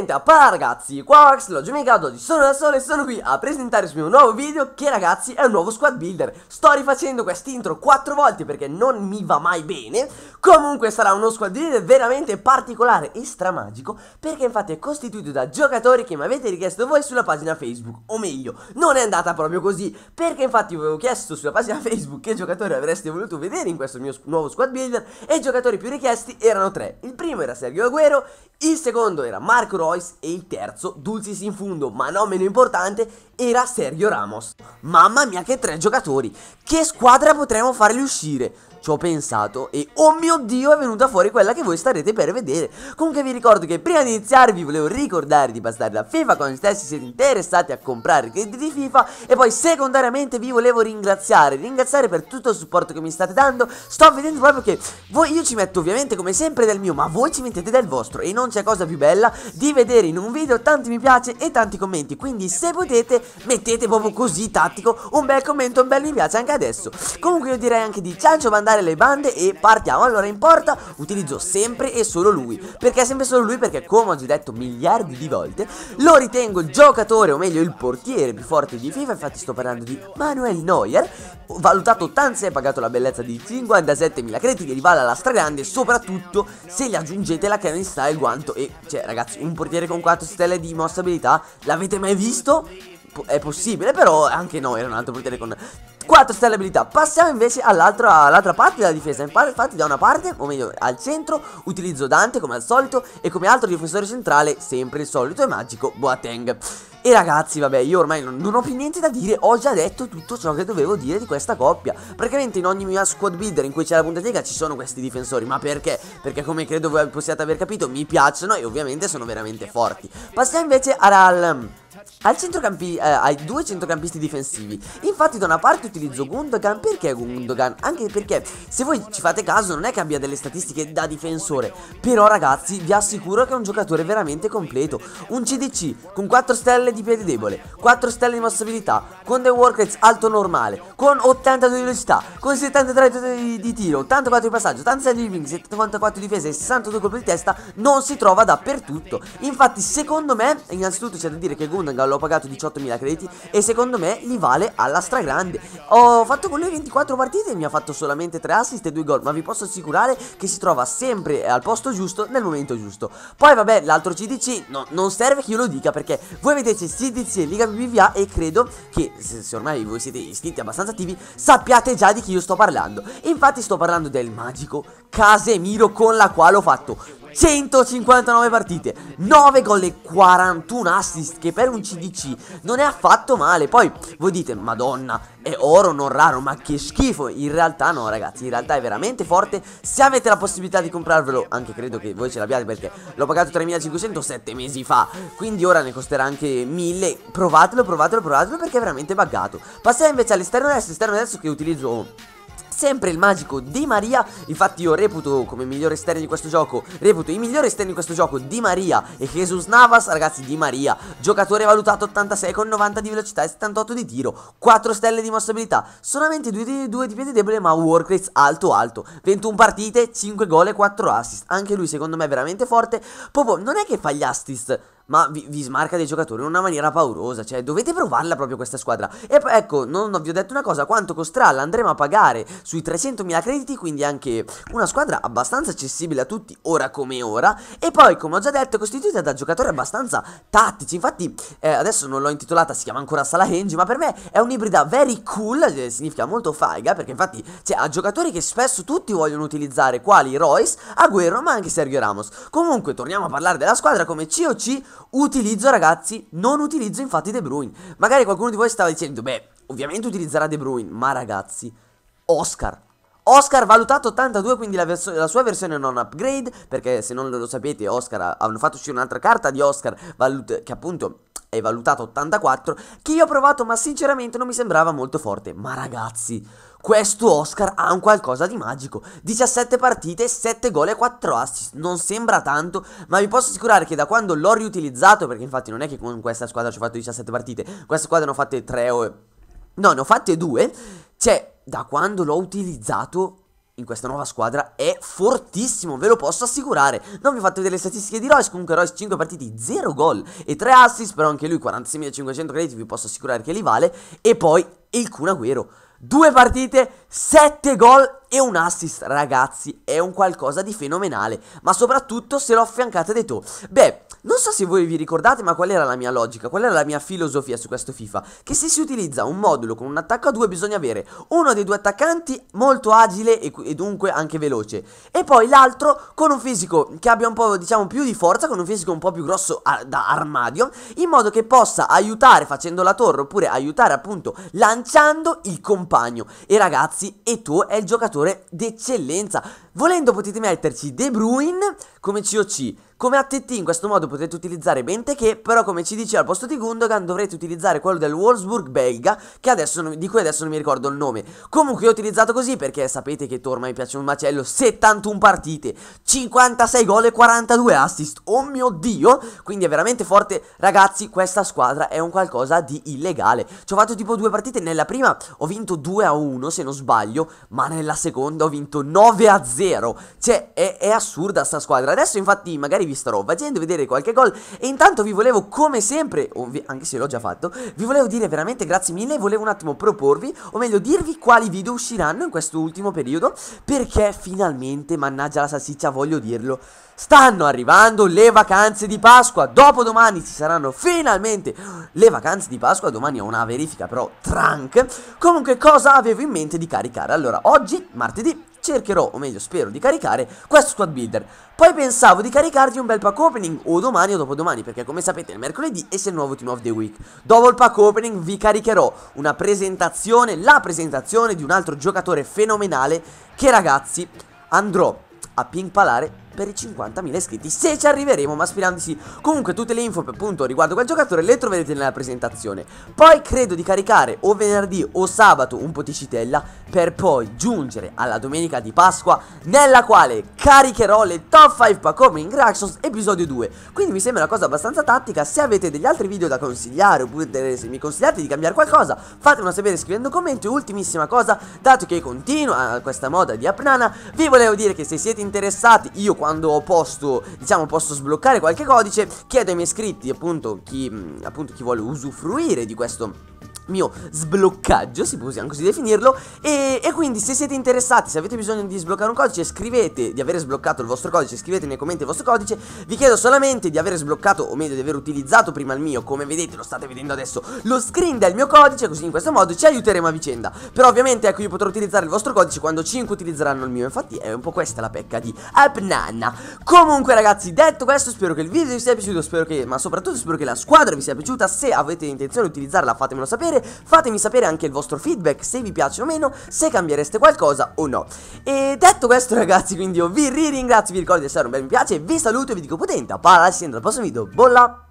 Ovviamente a ah, pa ragazzi, qua Max, l'ho Megado oggi, Sono da Sole e sono qui a presentare il mio nuovo video che ragazzi è un nuovo squad builder Sto rifacendo quest'intro quattro volte perché non mi va mai bene Comunque sarà uno squad builder veramente particolare e stramagico Perché infatti è costituito da giocatori che mi avete richiesto voi sulla pagina Facebook O meglio, non è andata proprio così Perché infatti vi avevo chiesto sulla pagina Facebook che giocatori avreste voluto vedere in questo mio nuovo squad builder E i giocatori più richiesti erano tre Il primo era Sergio Aguero, il secondo era Marco Rossi Royce e il terzo, Dulcis in fundo, ma non meno importante, era Sergio Ramos. Mamma mia che tre giocatori, che squadra potremmo farli uscire? ci ho pensato e oh mio dio è venuta fuori quella che voi starete per vedere comunque vi ricordo che prima di iniziare vi volevo ricordare di passare da FIFA quando stessi siete interessati a comprare i crediti di FIFA e poi secondariamente vi volevo ringraziare ringraziare per tutto il supporto che mi state dando sto vedendo proprio che voi io ci metto ovviamente come sempre del mio ma voi ci mettete del vostro e non c'è cosa più bella di vedere in un video tanti mi piace e tanti commenti Quindi se potete mettete proprio così tattico un bel commento, un bel mi piace anche adesso Comunque io direi anche di ciancio mandare le bande e partiamo Allora in porta utilizzo sempre e solo lui Perché sempre solo lui? Perché come ho già detto miliardi di volte Lo ritengo il giocatore o meglio il portiere più forte di FIFA Infatti sto parlando di Manuel Neuer valutato Tanzi e pagato la bellezza di 57.000 crediti che rivale alla stragrande soprattutto se gli aggiungete la cannon e il guanto e cioè ragazzi un portiere con 4 stelle di mossa abilità l'avete mai visto? P è possibile però anche no era un altro portiere con 4 stelle abilità Passiamo invece all'altra all parte della difesa Infatti da una parte, o meglio al centro Utilizzo Dante come al solito E come altro difensore centrale Sempre il solito e magico Boateng e ragazzi, vabbè, io ormai non, non, ho più niente da dire, ho già detto tutto ciò che dovevo dire di questa coppia. Praticamente in ogni mia squad builder in cui c'è la punta lega ci sono questi difensori, ma perché? Perché come credo voi possiate aver capito mi piacciono e ovviamente sono veramente forti. Passiamo invece al... Al eh, ai due centrocampisti difensivi. Infatti, da una parte utilizzo Gundogan perché Gundogan? Anche perché se voi ci fate caso, non è che abbia delle statistiche da difensore. Però, ragazzi, vi assicuro che è un giocatore veramente completo. Un CDC con 4 stelle di piede debole, 4 stelle di mossabilità, con dei work rates alto normale, con 82 di velocità, con 73 di, di tiro, 84 di passaggio, 86 di living, 74 di difesa e 62 colpi di testa. Non si trova dappertutto. Infatti, secondo me, innanzitutto c'è da dire che Gundogan Lunga ho pagato 18.000 crediti e secondo me li vale alla stragrande. Ho fatto con lui 24 partite e mi ha fatto solamente 3 assist e 2 gol, ma vi posso assicurare che si trova sempre al posto giusto nel momento giusto. Poi vabbè, l'altro CDC no, non serve che io lo dica perché voi vedete CDC e Liga BBVA e credo che se, se ormai voi siete iscritti abbastanza attivi sappiate già di chi io sto parlando. Infatti sto parlando del magico Casemiro con la quale ho fatto 159 partite, 9 gol e 41 assist che per un CDC non è affatto male. Poi voi dite, madonna, è oro non raro, ma che schifo. In realtà no ragazzi, in realtà è veramente forte. Se avete la possibilità di comprarvelo, anche credo che voi ce l'abbiate perché l'ho pagato 3500 7 mesi fa. Quindi ora ne costerà anche 1000. Provatelo, provatelo, provatelo perché è veramente buggato. Passiamo invece all'esterno destro, esterno destro che utilizzo sempre il magico Di Maria Infatti io reputo come migliore esterno di questo gioco Reputo i migliori esterni di questo gioco Di Maria e Jesus Navas Ragazzi Di Maria Giocatore valutato 86 con 90 di velocità e 78 di tiro 4 stelle di mossabilità Solamente 2 di, 2 di piede debole ma work rates alto alto 21 partite, 5 gol e 4 assist Anche lui secondo me è veramente forte Popo non è che fa gli assist ma vi, vi, smarca dei giocatori in una maniera paurosa. Cioè, dovete provarla proprio questa squadra. E ecco, non, vi ho detto una cosa, quanto costerà? L'andremo a pagare sui 300.000 crediti, quindi anche una squadra abbastanza accessibile a tutti, ora come ora. E poi, come ho già detto, è costituita da giocatori abbastanza tattici. Infatti, eh, adesso non l'ho intitolata, si chiama ancora Salahenji. ma per me è un'ibrida very cool, eh, significa molto faiga, perché infatti cioè, ha giocatori che spesso tutti vogliono utilizzare, quali Royce, Aguero, ma anche Sergio Ramos. Comunque, torniamo a parlare della squadra come COC Utilizzo ragazzi, non utilizzo infatti De Bruyne Magari qualcuno di voi stava dicendo, beh, ovviamente utilizzerà De Bruyne Ma ragazzi, Oscar Oscar valutato 82, quindi la, la, sua versione non upgrade, perché se non lo sapete Oscar hanno fatto uscire un'altra carta di Oscar che appunto è valutata 84, che io ho provato ma sinceramente non mi sembrava molto forte. Ma ragazzi, questo Oscar ha un qualcosa di magico. 17 partite, 7 gol e 4 assist. Non sembra tanto, ma vi posso assicurare che da quando l'ho riutilizzato, perché infatti non è che con questa squadra ci ho fatto 17 partite, questa squadra ne ho fatte 3 o... No, ne ho fatte 2. Cioè, da quando l'ho utilizzato in questa nuova squadra è fortissimo, ve lo posso assicurare. Non vi ho fatto vedere le statistiche di Royce, comunque Royce 5 partiti, 0 gol e 3 assist, però anche lui 46.500 crediti, vi posso assicurare che li vale. E poi il Kun Agüero. Due partite, sette gol e un assist, ragazzi, è un qualcosa di fenomenale, ma soprattutto se lo affiancate dei to. Beh, non so se voi vi ricordate, ma qual era la mia logica, qual era la mia filosofia su questo FIFA? Che se si utilizza un modulo con un attacco a due bisogna avere uno dei due attaccanti molto agile e, e dunque anche veloce, e poi l'altro con un fisico che abbia un po', diciamo, più di forza, con un fisico un po' più grosso a, da armadio, in modo che possa aiutare facendo la torre oppure aiutare appunto lanciando il compagno. E ragazzi, Eto è il giocatore giocatore d'eccellenza. Volendo potete metterci De Bruyne come COC, come ATT in questo modo potete utilizzare Benteke, però come ci dice al posto di Gundogan dovrete utilizzare quello del Wolfsburg belga, non, di cui adesso non mi ricordo il nome. Comunque ho utilizzato così perché sapete che Torma mi piace un macello, 71 partite, 56 gol e 42 assist, oh mio dio! Quindi è veramente forte, ragazzi, questa squadra è un qualcosa di illegale. Ci ho fatto tipo due partite, nella prima ho vinto 2 a 1 se non sbaglio, ma nella seconda ho vinto 9 a 0. Cioè è, è assurda sta squadra, adesso infatti magari vi vi starò facendo vedere qualche gol E intanto vi volevo come sempre, anche se l'ho già fatto Vi volevo dire veramente grazie mille Volevo un attimo proporvi, o meglio dirvi quali video usciranno in questo ultimo periodo Perché finalmente, mannaggia la salsiccia, voglio dirlo Stanno arrivando le vacanze di Pasqua Dopodomani ci saranno finalmente le vacanze di Pasqua Domani ho una verifica però trunk Comunque cosa avevo in mente di caricare? Allora oggi, martedì, cercherò, o meglio spero, di caricare questo squad builder. Poi pensavo di caricarti un bel pack opening o domani o dopodomani, perché come sapete il mercoledì e esce il nuovo Team of the Week. Dopo il pack opening vi caricherò una presentazione, la presentazione di un altro giocatore fenomenale che ragazzi andrò a pimpalare per i 50.000 iscritti se ci arriveremo ma sfidandosi sì comunque tutte le info appunto riguardo quel giocatore le troverete nella presentazione poi credo di caricare o venerdì o sabato un po' di citella per poi giungere alla domenica di Pasqua nella quale caricherò le top 5 pack opening reactions episodio 2 quindi mi sembra una cosa abbastanza tattica se avete degli altri video da consigliare oppure se mi consigliate di cambiare qualcosa fatemelo sapere scrivendo commento e ultimissima cosa dato che continua questa moda di Apnana vi volevo dire che se siete interessati io quando posto, diciamo, posso sbloccare qualche codice, chiedo ai miei iscritti, appunto, chi, appunto, chi vuole usufruire di questo mio sbloccaggio, si può anche così definirlo e, e, quindi se siete interessati, se avete bisogno di sbloccare un codice Scrivete di aver sbloccato il vostro codice Scrivete nei commenti il vostro codice Vi chiedo solamente di aver sbloccato o meglio di aver utilizzato prima il mio Come vedete lo state vedendo adesso Lo screen del mio codice Così in questo modo ci aiuteremo a vicenda Però ovviamente ecco io potrò utilizzare il vostro codice quando 5 utilizzeranno il mio Infatti è un po' questa la pecca di Abnanna Comunque ragazzi detto questo spero che il video vi sia piaciuto Spero che ma soprattutto spero che la squadra vi sia piaciuta Se avete intenzione di utilizzarla fatemelo sapere fatemi sapere anche il vostro feedback, se vi piace o meno, se cambiereste qualcosa o no. E detto questo ragazzi, quindi io vi ringrazio, vi ricordo di lasciare un bel mi piace, vi saluto e vi dico potente, a palla, al prossimo video, bolla!